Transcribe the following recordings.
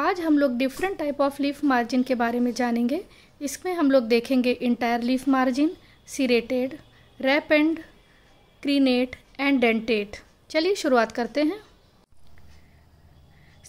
आज हम लोग different type of leaf margin के बारे में जानेंगे इसमें हम लोग देखेंगे entire leaf margin serrated wrap and crenate and dentate चलिए शुरुआत करते हैं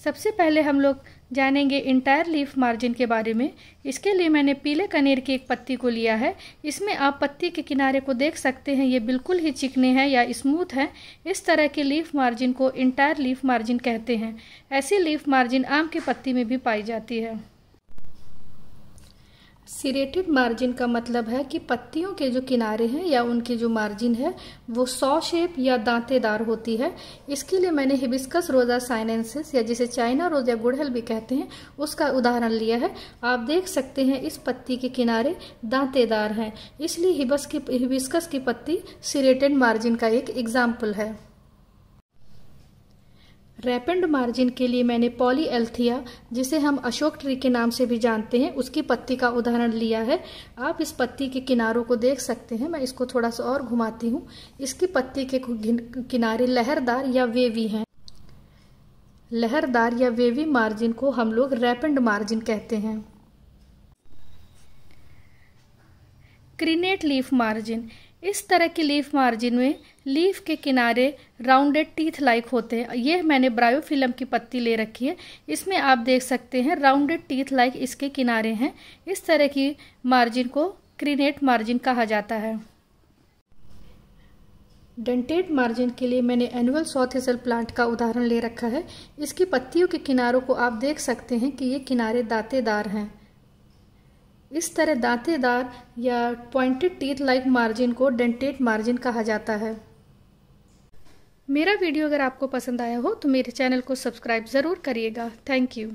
सबसे पहले हम लोग जानेंगे इंटायर लीफ मार्जिन के बारे में इसके लिए मैंने पीले कनेर की एक पत्ती को लिया है इसमें आप पत्ती के किनारे को देख सकते हैं ये बिल्कुल ही चिकने हैं या स्मूथ हैं इस तरह के लीफ मार्जिन को इंटायर लीफ मार्जिन कहते हैं ऐसी लीफ मार्जिन आम की पत्ती में भी पाई जाती है सीरेटेड मार्जिन का मतलब है कि पत्तियों के जो किनारे हैं या उनके जो मार्जिन है वो सौ शेप या दांतेदार होती है इसके लिए मैंने हिबिस्कस रोजा साइनेंसिस या जिसे चाइना रोज या गुड़हल भी कहते हैं उसका उदाहरण लिया है आप देख सकते हैं इस पत्ती के किनारे दांतेदार हैं इसलिए हिबस की हिबिस्कस की पत्ती सीरेटेड मार्जिन का एक एग्जाम्पल है रैपेंड मार्जिन के लिए मैंने पॉली एल्थिया जिसे हम अशोक ट्री के नाम से भी जानते हैं उसकी पत्ती का उदाहरण लिया है आप इस पत्ती के किनारों को देख सकते हैं मैं इसको थोड़ा सा और घुमाती हूँ इसकी पत्ती के किनारे लहरदार या वेवी हैं लहरदार या वेवी मार्जिन को हम लोग रैपेंड मार्जिन कहते हैं क्रिनेट लीफ मार्जिन इस तरह की लीफ मार्जिन में लीफ के किनारे राउंडेड टीथ लाइक होते हैं ये मैंने ब्रायोफिल्म की पत्ती ले रखी है इसमें आप देख सकते हैं राउंडेड टीथ लाइक इसके किनारे हैं इस तरह की मार्जिन को क्रीनेट मार्जिन कहा जाता है डेंटेड मार्जिन के लिए मैंने एनुअल सौथेसल प्लांट का उदाहरण ले रखा है इसकी पत्तियों के किनारों को आप देख सकते हैं कि ये किनारे दातेदार हैं इस तरह दांतेदार या पॉइंटेड टीथ लाइक मार्जिन को डेंटेट मार्जिन कहा जाता है मेरा वीडियो अगर आपको पसंद आया हो तो मेरे चैनल को सब्सक्राइब ज़रूर करिएगा थैंक यू